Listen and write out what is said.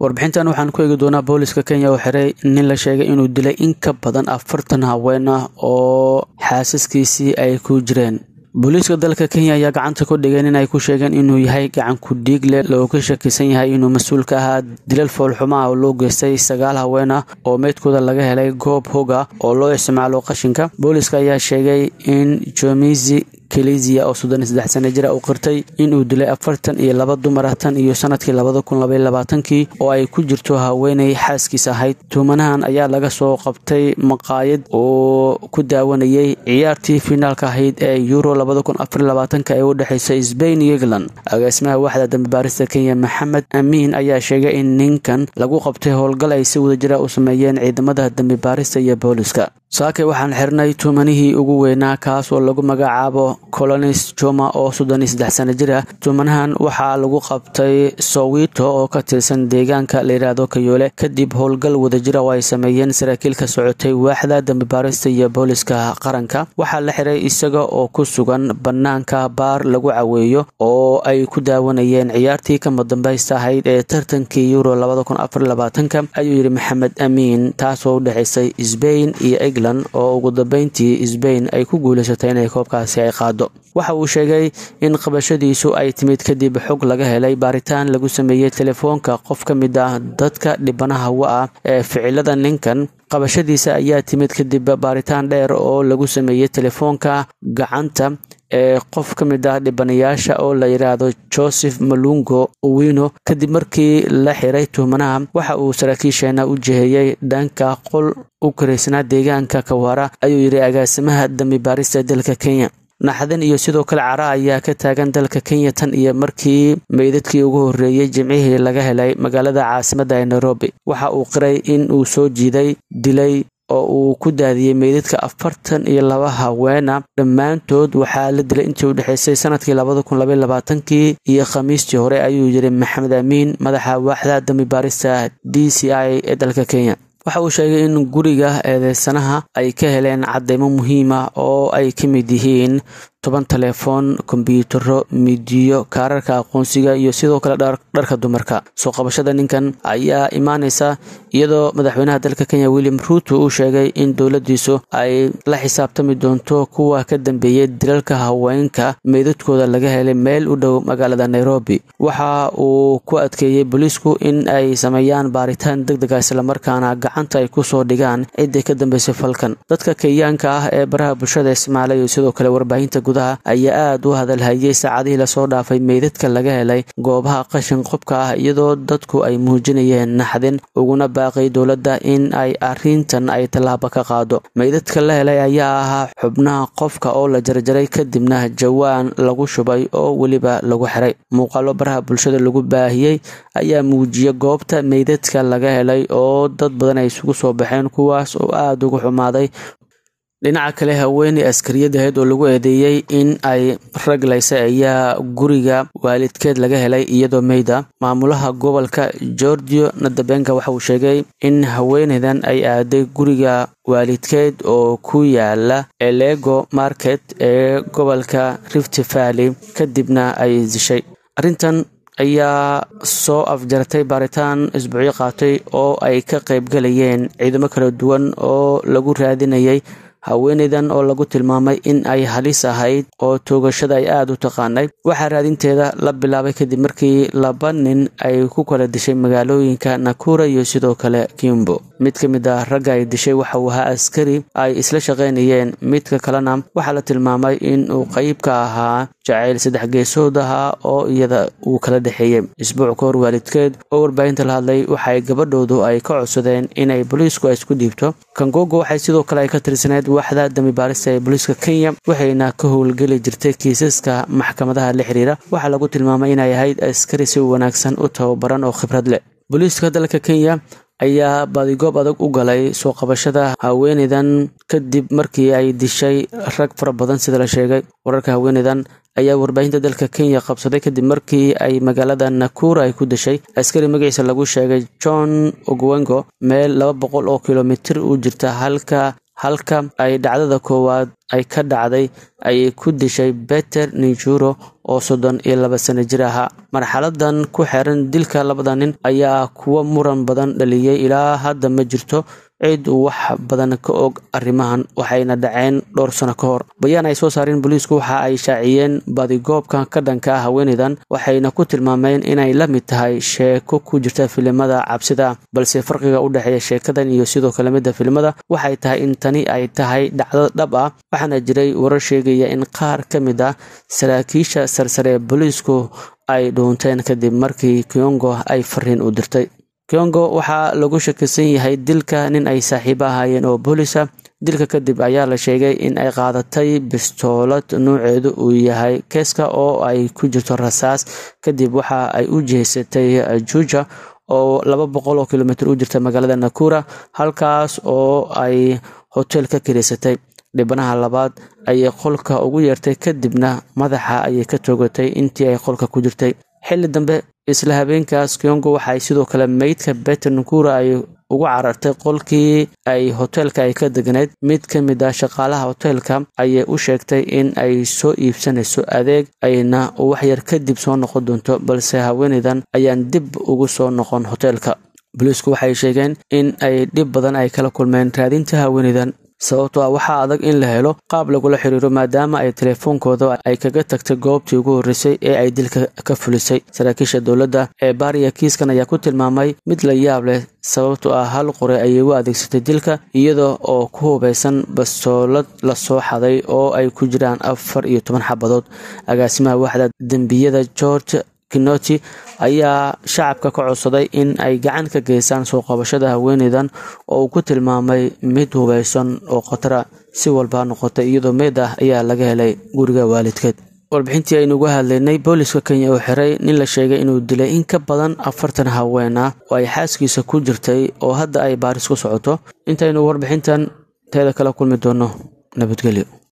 warbixintan waxaan ku eegi doonaa booliska kenya oo xiray nin la sheegay inuu dilay in ka badan afartan haween ah oo xaasaskiisii ay ku jireen booliiska dalka kenya ayaa gacanta ku dhigeen in ay ku sheegeen inuu yahay gacan ku-dhiig leh looga shakisan yahay inuu mas-uul ka ahaa dilal foolxuma ah oo loo geystay sagaal haween ah oo meydkooda laga helay goob hoga oo loo isticmaalo qashinka booliiska ayaa sheegay in jomisi kaleziya oo soddon saddex sana jira u qirtay inuu dilay afartan iyo laba dumar tan iyo sannadkii labada kun labaylabaatankii oo ay ku jirto haweenay xaaskiis ahayd tuumanahan ayaa laga soo qabtay maqaayad oo ku daawanayay ciyaartii fiinaalka ahayd ee yuro labada kun afarlabaatanka ee u dhexeysay sbain iyo england agaasimaha waaxda baarista kenya maxamed amiin ayaa sheegay in ninkan lagu qabtay howlgal ay si wada jira ah u sameeyeen ciidamada dambebaarista iyo booliska saake waxaan xirnay tuumanihii ugu weynaa kaas oo lagu magacaabo colonis juma oo soddon iyo saddex sana jir ah waxaa lagu qabtay sowito oo ka tirsan deegaanka layidhaahdo kayoole kadib howlgal wadajira ah oo ay sameeyeen saraakiilka socotay waaxda dambibaarista iyo booliska qaranka waxaa la xiray isaga oo ku sugan bannaanka baar lagu caweeyo oo ay ku daawanayeen ciyaartii dambaysta ahayd ee tartankii euro ayuu yidhi maxamed amiin taasoo u dhexaysay sbain iyo england oo ugu dambeyntii sbain ay ku guulaysatay inay koobkaasi ay qaado waxa uu sheegay in qabashadiisu ay timid kadib xog laga helay baaritaan lagu sameeyey telefoonka qof ka mid ah dadka dhibanaha wa ah ee ficilada ninkan qabashadiisa ayaa timid kadib baaritaan dheer oo lagu sameeyey telefoonka gacanta ee qof ka mid ah dhibanayaasha oo la yidhaahdo joseph malungo owino kadib markii la xiray tuhmanaha waxa uu saraakiisheena u jiheeyey dhanka qol u karaysnaa deegaanka kawaara ayuu yidhi agaasimaha dambi baarista dalka kenya naxdin iyo sidoo kale cara ayaa ka taagan dalka kenya tan iyo markii meydadkii ugu horreeyey jimcihii laga helay magaalada caasimada ee nairobi waxa uu qiray in uu soo jiiday dilay oo uu ku daadiyey meydadka afartan iyo laba haweena dhammaantood waxaa la dilay intii u dhexaysay sannadkii labada kun labaiy labaatankii iyo khamiistii hore ayuu yidhi maxamed amiin madaxa waaxda dambi baarista d c i ee dalka kenya waxa uu sheegay in guriga eedeysanaha ay ka heleen caddeymo muhiima oo ay ka mid yihiin toban taleefon kombyuutaro miidiyo kaararka aqoonsiga iyo sidoo kale dharka dumarka soo qabashada ninkan ayaa imaaneysa iyadoo madaxweynaha dalka kenya william ruuto uu sheegay in dowladiisu ay la xisaabtami doonto kuwa ka dambeeyay dilalka haweenka meydadkooda laga helay meel u dhow magaalada nairobi waxa uu ku adkeeyey booliisku in ay sameeyaan baaritaan degdega ah, islamarkaana gacanta ay kusoo dhigaan ciddii ka dambeysay falkan dadka kenyaanka ah ee baraha bulshada ismaalay iyo sidoo kale warbaahinta gudaha ayaa aad u hadalhayay saacadihii lasoo dhaafay meydadka laga helay goobaha qashin qubka ah iyadoo dadku ay muujinayeen naxdin uguna baaqay dowladda in ay arrintan ay tallaaba ka qaado meydadka la helay ayaa ahaa xubnaha qofka oo la jarjaray kadibna jawaan lagu shubay oo weliba lagu xiray muuqaalo baraha bulshada lagu baahiyey ayaa muujiya goobta meydadka laga helay oo dad badan ay isugu soo baxeen kuwaas oo aad ugu xumaaday dhinaca kale haweeney aheyd oo lagu eedeeyey in ay rag laysa ayaa guriga waalidkeed laga helay iyadoo meyda maamulaha gobolka gorgio nadabenka waxa uu sheegay in haweeneydan ay aaday guriga waalidkeed oo ku yaala elego market ee gobolka rift kadibna ay dishay arrintan ayaa soo afjartay baaritaan isbuucyo qaatay oo ay ka qayb galayeen ciidamo kala duwan oo lagu raadinayay haweeneydan oo lagu tilmaamay in ay halis ahayd oo toogashada ay aada u taqaanay waxaa raadinteeda la bilaabay kadib markii laba nin ay ku kala dishay magaalooyinka nakura iyo sidoo kale kimbo mid ka mid ah ragga ay dishay waxa uu ahaa askari ay isla shaqaynayeen midka kalena waxaa la tilmaamay inuu qayb ka ahaa jacayl saddex geesood ahaa oo iyada uu kala dhexeeyey isbuuc ka waalidkeed oo warbaahinta la hadlay waxay gabadhoodu ay ka codsadeen inay booliisku isku dhiibto kangogo waxay sidoo kale ay ka tirsaneyd waaxda dambibaarista ee booliiska kenya waxayna ka howlgeli jirtay kiisaska maxkamadaha la xiriira waxaa lagu tilmaamay inay ahayd askari si wanaagsan u tababaran oo khibrad leh booliiska dalka kenya ayaa baadigoob adag u galay soo qabashada haweeneydan kadib markii ay dishay rag fara badan sida la sheegay wararka haweeneydan ayaa warbaahinta dalka kenya qabsaday kadib markii ay magaalada nakura ay ku dishay askari magaciisa lagu sheegay john ogwengo meel laba boqol oo kilomitir uu jirta halka halka ay dhacdada koowaad ay ka dhacday ayay ku dishay beter ninjuro oo soddon iyo laba sano jir ahaa marxaladan ku xeran dilka labada nin ayaa kuwo muran badan dhaliyay ilaa hadda ma jirto ciidu wax badan ka og arrimahan waxayna dhaceen dhowr sano ka hor bayaan ay soo saareen boliisku waxa ay shaaciyeen badigoobka ka dhanka ah haweenaydan waxayna ku tilmaameen inay la mid tahay sheeko ku jirta filimada cabsida balse farqiga u dhexeeya sheekadan iyo sidoo kale midda filimada waxay tahay in tani ay tahay dhacdo dhab ah waxaana jiray warar sheegaya in qaar ka mid ah saraakiisha sarsare booliisku ay dhuunteen kadib markii kiongo ay fariin u dirtay kyongo waxaa lagu shakisan yahay dilka nin ay saaxiibo ahaayeen oo boolis dilka kadib ayaa la sheegay in ay qaadatay bistoolad nuuceedu uu yahay keeska oo ay ku jirto rasaas kadib waxa ay u jeysatay juja oo laba boqol oo kilomitr u jirta magaalada nakura halkaas oo ay hotel ka kiraysatay dhibanaha labaad ayay qolka ugu yeertay kadibna madaxa ayay ka toogatay intii ay qolka ku jirtay xilli dambe isla habeenkaas kyongo waxa sidoo kale meydka beter nunkura ay ugu carartay qolkii ay hoteelka ay ka degnayd mid ka mid ah shaqaalaha hoteelka ayay u sheegtay in ay soo iibsanayso adeeg ayna wax yar kadib soo noqon doonto balse haweenaydan ayaan dib ugu soo noqon hoteelka booliisku waxay sheegeen in ay dhib badan ay kala kulmeen raadinta haweenaydan sababtoo ah waxaa adag in la helo qaab lagula xiriiro maadaama ay telefoonkooda ay kaga tagtay goobtii ugu horreysay ee ay dilka ka fulisay saraakiisha dowladda ee baariya kiiskan ayaa ku tilmaamay mid la yaab leh sababtoo ah hal qore ayay u adeegsatay dilka iyada oo ku hubaysan bastoolad lasoo xaday oo ay ku jiraan afar iyo toban xabadood agaasimaha waaxda dembiyada george kinoti ayaa shacabka ka codsaday in ay gacan ka geystaan soo qabashada haweeneydan oo uu ku tilmaamay mid hubaysan oo khatara si walba noqotay iyadoo meed ah ayaa laga helay guriga waalidkeed warbixintii aynu uga hadlaynay booliska kenya oo xiray nin la sheegay inuu dilay in ka badan afartan haween ah oo ay xaaskiisa ku jirtay oo hadda ay baaris ku socoto intaynu warbixintan teeda kala kulmi doonno nabadgelyo